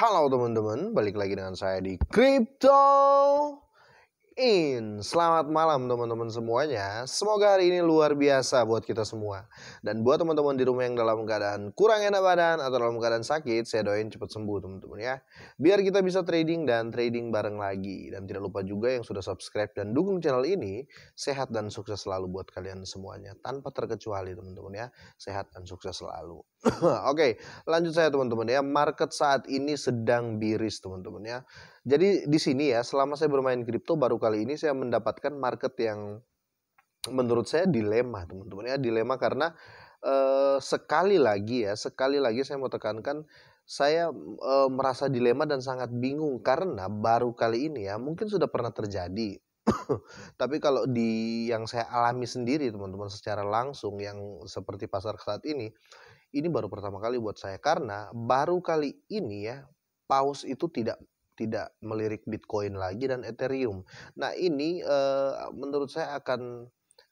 Halo teman-teman, balik lagi dengan saya di Crypto In. Selamat malam teman-teman semuanya. Semoga hari ini luar biasa buat kita semua. Dan buat teman-teman di rumah yang dalam keadaan kurang enak badan atau dalam keadaan sakit, saya doain cepat sembuh teman-teman ya. Biar kita bisa trading dan trading bareng lagi. Dan tidak lupa juga yang sudah subscribe dan dukung channel ini, sehat dan sukses selalu buat kalian semuanya. Tanpa terkecuali teman-teman ya, sehat dan sukses selalu. Oke, lanjut saya teman-teman ya. Market saat ini sedang biris teman-teman ya. Jadi di sini ya, selama saya bermain kripto baru kali ini saya mendapatkan market yang menurut saya dilema teman-teman ya. Dilema karena eh, sekali lagi ya, sekali lagi saya mau tekankan saya e, merasa dilema dan sangat bingung karena baru kali ini ya mungkin sudah pernah terjadi tapi kalau di yang saya alami sendiri teman-teman secara langsung yang seperti pasar saat ini ini baru pertama kali buat saya karena baru kali ini ya paus itu tidak tidak melirik Bitcoin lagi dan Ethereum. Nah, ini uh, menurut saya akan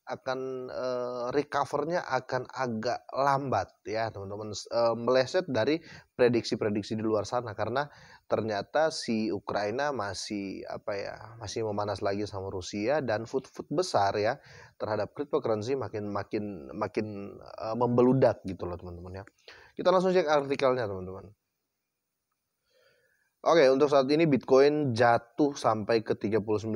akan uh, recovernya akan agak lambat ya teman-teman uh, meleset dari prediksi-prediksi di luar sana karena ternyata si Ukraina masih apa ya masih memanas lagi sama Rusia dan food-food besar ya terhadap cryptocurrency makin makin makin uh, eh, membeludak gitu loh teman-teman ya kita langsung cek artikelnya teman-teman Oke, untuk saat ini Bitcoin jatuh sampai ke 39.000,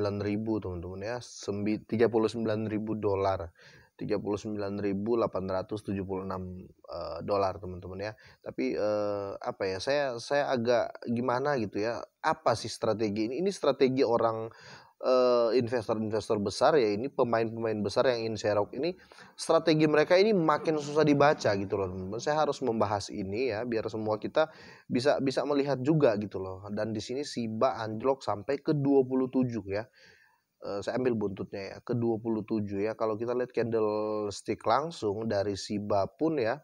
teman-teman ya. 39.000 dolar. 39.876 uh, eh, dolar, teman-teman ya. Tapi uh, apa ya? Saya saya agak gimana gitu ya. Apa sih strategi ini? Ini strategi orang Eh, investor-investor uh, besar ya ini pemain-pemain besar yang ingin serok ini strategi mereka ini makin susah dibaca gitu loh teman-teman. Saya harus membahas ini ya biar semua kita bisa bisa melihat juga gitu loh. Dan di sini Siba anjlok sampai ke 27 ya. Uh, saya ambil buntutnya ya ke 27 ya. Kalau kita lihat candlestick langsung dari Siba pun ya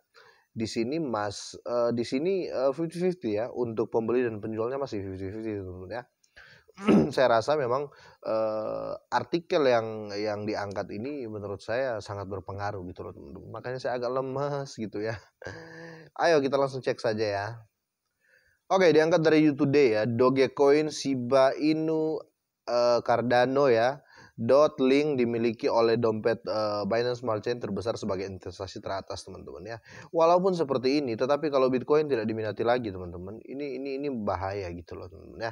di sini mas uh, di sini uh, 50-50 ya untuk pembeli dan penjualnya masih 50-50 teman-teman ya saya rasa memang uh, artikel yang yang diangkat ini menurut saya sangat berpengaruh gitu loh teman-teman. Makanya saya agak lemes gitu ya. Ayo kita langsung cek saja ya. Oke, diangkat dari YouTube Day ya. Dogecoin, Shiba Inu, uh, Cardano ya. Dot link dimiliki oleh dompet uh, Binance Smart Chain terbesar sebagai investasi teratas teman-teman ya. Walaupun seperti ini, tetapi kalau Bitcoin tidak diminati lagi teman-teman, ini ini ini bahaya gitu loh teman-teman ya.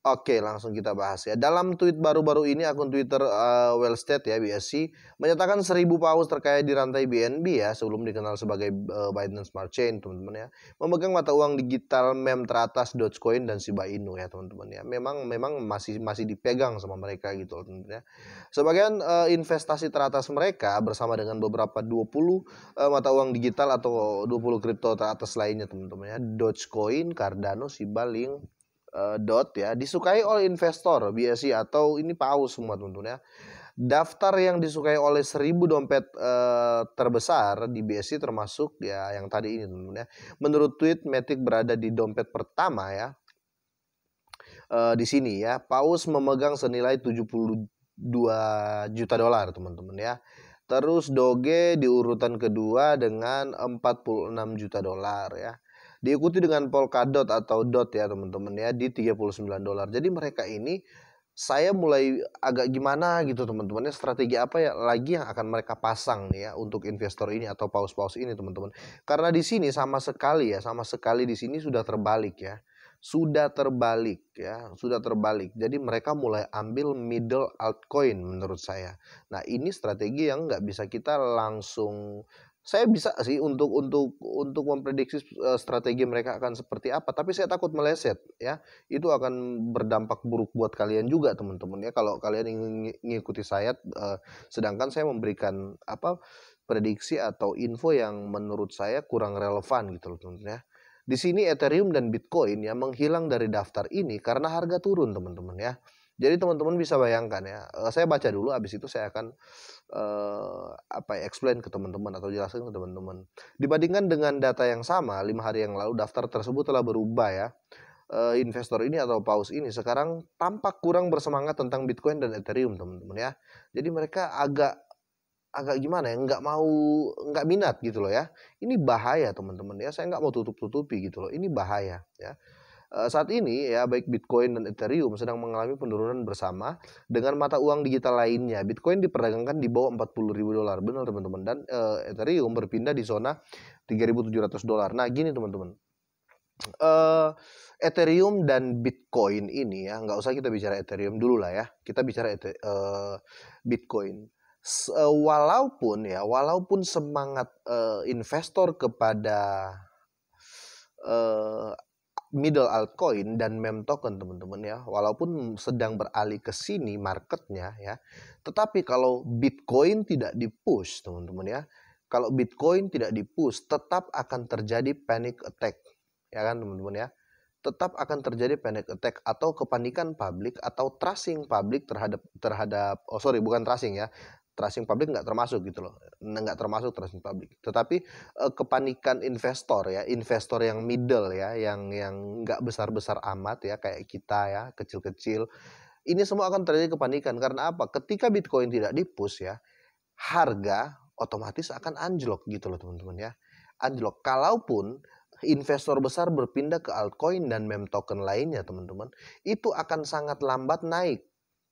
Oke, langsung kita bahas ya. Dalam tweet baru-baru ini akun Twitter uh, Wellstate ya BSC menyatakan seribu paus terkaya di rantai BNB ya sebelum dikenal sebagai uh, Binance Smart Chain, teman-teman ya. Memegang mata uang digital mem teratas Dogecoin dan Shiba Inu ya, teman-teman ya. Memang memang masih masih dipegang sama mereka gitu teman-teman ya. Sebagian uh, investasi teratas mereka bersama dengan beberapa 20 uh, mata uang digital atau 20 kripto teratas lainnya, teman-teman ya. Dogecoin, Cardano, Shiba, Link, Eh, dot ya disukai oleh investor BSI atau ini paus semua tentunya Daftar yang disukai oleh seribu dompet uh, terbesar di BSI termasuk ya yang tadi ini tentunya Menurut tweet Matic berada di dompet pertama ya. Uh, di sini ya, paus memegang senilai 72 juta dolar teman-teman ya. Terus Doge di urutan kedua dengan 46 juta dolar ya diikuti dengan Polkadot atau DOT ya teman-teman ya di 39 dolar. Jadi mereka ini saya mulai agak gimana gitu teman-teman ya strategi apa ya lagi yang akan mereka pasang nih ya untuk investor ini atau paus-paus ini teman-teman. Karena di sini sama sekali ya sama sekali di sini sudah terbalik ya. Sudah terbalik ya, sudah terbalik. Jadi mereka mulai ambil middle altcoin menurut saya. Nah, ini strategi yang nggak bisa kita langsung saya bisa sih untuk untuk untuk memprediksi eh, strategi mereka akan seperti apa tapi saya takut meleset ya itu akan berdampak buruk buat kalian juga teman-teman ya kalau kalian ingin mengikuti saya eh, sedangkan saya memberikan apa prediksi atau info yang menurut saya kurang relevan gitu loh teman-teman ya di sini Ethereum dan Bitcoin yang menghilang dari daftar ini karena harga turun teman-teman ya jadi teman-teman bisa bayangkan ya, eh, saya baca dulu abis itu saya akan uh, apa ya, explain ke teman-teman atau jelasin ke teman-teman. Dibandingkan dengan data yang sama lima hari yang lalu daftar tersebut telah berubah ya. Uh, investor ini atau paus ini sekarang tampak kurang bersemangat tentang Bitcoin dan Ethereum teman-teman ya. Jadi mereka agak agak gimana ya nggak mau nggak minat gitu loh ya ini bahaya teman-teman ya saya nggak mau tutup tutupi gitu loh ini bahaya ya Eh, saat ini ya baik Bitcoin dan Ethereum sedang mengalami penurunan bersama dengan mata uang digital lainnya. Bitcoin diperdagangkan di bawah 40 ribu dolar, benar teman-teman. Dan uh, Ethereum berpindah di zona 3.700 dolar. Nah gini teman-teman, uh, Ethereum dan Bitcoin ini ya nggak usah kita bicara Ethereum dulu lah ya. Kita bicara uh, Bitcoin. S walaupun ya, walaupun semangat uh, investor kepada middle altcoin dan mem token teman-teman ya walaupun sedang beralih ke sini marketnya ya tetapi kalau Bitcoin tidak dipush teman-teman ya kalau Bitcoin tidak dipush tetap akan terjadi panic attack ya kan teman-teman ya tetap akan terjadi panic attack atau kepanikan publik atau tracing publik terhadap terhadap oh sorry bukan tracing ya trusting publik nggak termasuk gitu loh nggak termasuk trusting publik. tetapi uh, kepanikan investor ya investor yang middle ya yang yang nggak besar besar amat ya kayak kita ya kecil kecil ini semua akan terjadi kepanikan karena apa ketika bitcoin tidak dipus ya harga otomatis akan anjlok gitu loh teman-teman ya anjlok kalaupun investor besar berpindah ke altcoin dan mem token lainnya teman-teman itu akan sangat lambat naik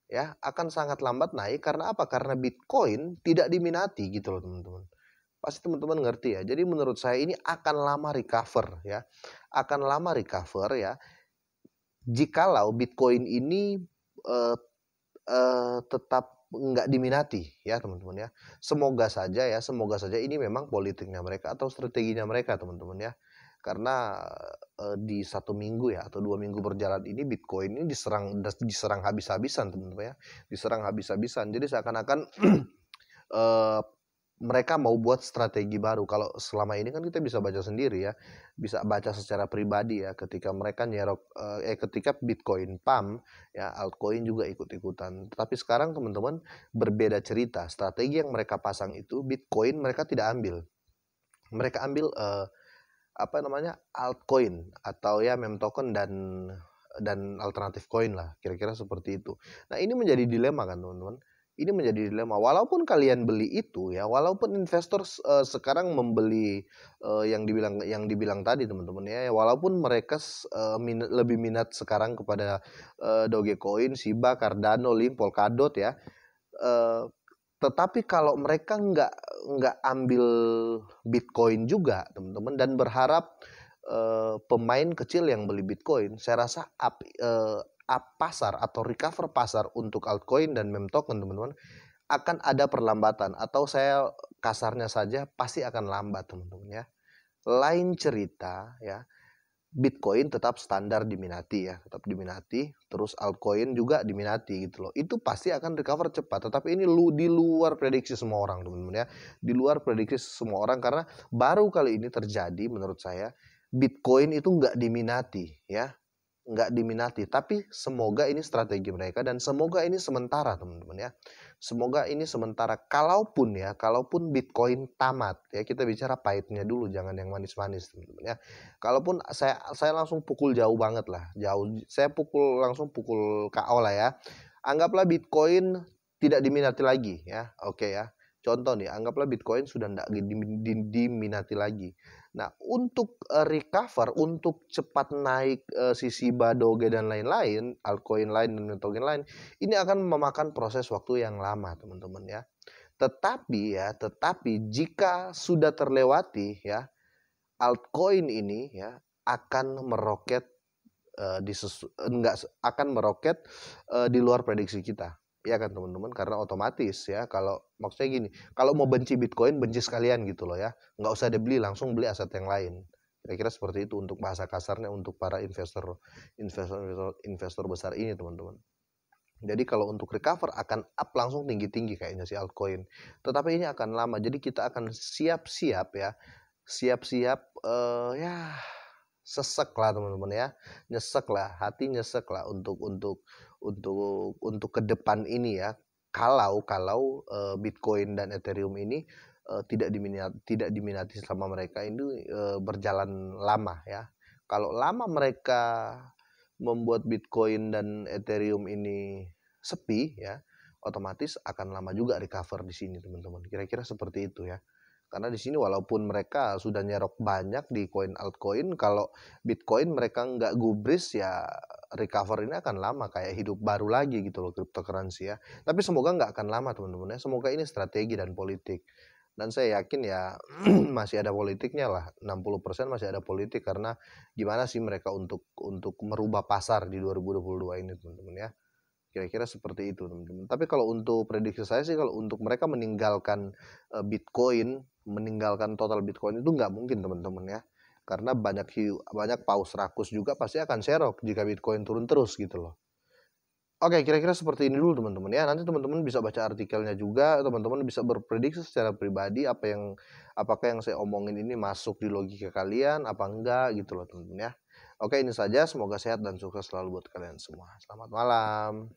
ya akan sangat lambat naik karena apa? Karena Bitcoin tidak diminati gitu loh teman-teman. Pasti teman-teman ngerti ya. Jadi menurut saya ini akan lama recover ya. Akan lama recover ya. Jikalau Bitcoin ini uh, uh, tetap nggak diminati ya teman-teman ya. Semoga saja ya, semoga saja ini memang politiknya mereka atau strateginya mereka teman-teman ya karena eh, di satu minggu ya atau dua minggu berjalan ini Bitcoin ini diserang diserang habis-habisan teman-teman ya diserang habis-habisan jadi seakan-akan eh, mereka mau buat strategi baru. Kalau selama ini kan kita bisa baca sendiri ya, bisa baca secara pribadi ya. Ketika mereka nyerok, eh, eh ketika Bitcoin pump, ya altcoin juga ikut-ikutan. Tapi sekarang teman-teman berbeda cerita. Strategi yang mereka pasang itu Bitcoin mereka tidak ambil, mereka ambil eh, apa namanya altcoin atau ya mem token dan dan alternatif koin lah kira-kira seperti itu. Nah ini menjadi dilema kan teman-teman. Ini menjadi dilema. Walaupun kalian beli itu ya, walaupun investor uh, sekarang membeli uh, yang dibilang yang dibilang tadi teman-teman ya, ya walaupun mereka uh, min lebih minat sekarang kepada uh, Dogecoin, Shiba, Cardano, Lim, Polkadot ya. Uh, tetapi kalau mereka nggak nggak ambil Bitcoin juga teman-teman dan berharap uh, pemain kecil yang beli Bitcoin, saya rasa up, uh, up pasar atau recover pasar untuk altcoin dan meme token teman-teman akan ada perlambatan atau saya kasarnya saja pasti akan lambat teman-teman ya. Lain cerita ya Bitcoin tetap standar diminati ya, tetap diminati, terus altcoin juga diminati gitu loh. Itu pasti akan recover cepat, tetapi ini lu di luar prediksi semua orang, teman-teman ya. Di luar prediksi semua orang karena baru kali ini terjadi menurut saya Bitcoin itu nggak diminati ya nggak diminati. Tapi semoga ini strategi mereka dan semoga ini sementara teman-teman ya. Semoga ini sementara. Kalaupun ya, kalaupun Bitcoin tamat ya kita bicara pahitnya dulu, jangan yang manis-manis teman-teman ya. Kalaupun saya saya langsung pukul jauh banget lah, jauh. Saya pukul langsung pukul KO lah ya. Anggaplah Bitcoin tidak diminati lagi ya, oke ya. Contoh nih, anggaplah Bitcoin sudah tidak diminati lagi. Nah, untuk eh, recover, untuk cepat naik uh, sisi Badoge dan lain-lain, altcoin lain dan token lain, ini akan memakan proses waktu yang lama, teman-teman ya. Tetapi ya, tetapi jika sudah terlewati ya, altcoin ini ya akan meroket uh, di enggak akan meroket uh, di luar prediksi kita ya kan teman-teman karena otomatis ya kalau maksudnya gini kalau mau benci Bitcoin benci sekalian gitu loh ya nggak usah dibeli langsung beli aset yang lain kira-kira seperti itu untuk bahasa kasarnya untuk para investor investor investor, investor besar ini teman-teman jadi kalau untuk recover akan up langsung tinggi-tinggi kayaknya si altcoin tetapi ini akan lama jadi kita akan siap-siap ya siap-siap uh, ya sesek lah teman-teman ya nyesek lah hati nyesek lah untuk untuk untuk untuk ke depan ini ya kalau kalau uh, Bitcoin dan Ethereum ini uh, tidak diminati tidak diminati selama mereka ini uh, berjalan lama ya kalau lama mereka membuat Bitcoin dan Ethereum ini sepi ya otomatis akan lama juga recover di sini teman-teman kira-kira seperti itu ya karena di sini walaupun mereka sudah nyerok banyak di koin altcoin, kalau Bitcoin mereka nggak gubris ya recover ini akan lama kayak hidup baru lagi gitu loh cryptocurrency ya. Tapi semoga nggak akan lama teman-teman ya. Semoga ini strategi dan politik. Dan saya yakin ya masih ada politiknya lah. 60% masih ada politik karena gimana sih mereka untuk untuk merubah pasar di 2022 ini teman-teman ya. Kira-kira seperti itu, teman-teman. Tapi kalau untuk prediksi saya sih kalau untuk mereka meninggalkan eh, Bitcoin, meninggalkan total Bitcoin itu nggak mungkin, teman-teman ya. Karena banyak hiu, banyak paus rakus juga pasti akan serok jika Bitcoin turun terus gitu loh. Oke, kira-kira seperti ini dulu teman-teman ya. Nanti teman-teman bisa baca artikelnya juga, teman-teman bisa berprediksi secara pribadi apa yang apakah yang saya omongin ini masuk di logika kalian apa enggak gitu loh teman-teman ya. Oke, ini saja. Semoga sehat dan sukses selalu buat kalian semua. Selamat malam.